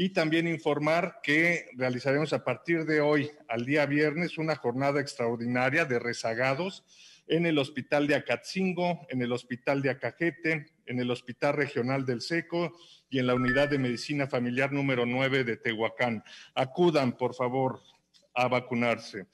Y también informar que realizaremos a partir de hoy, al día viernes, una jornada extraordinaria de rezagados en el Hospital de Acatzingo, en el Hospital de Acajete, en el Hospital Regional del Seco y en la Unidad de Medicina Familiar número 9 de Tehuacán. Acudan, por favor, a vacunarse.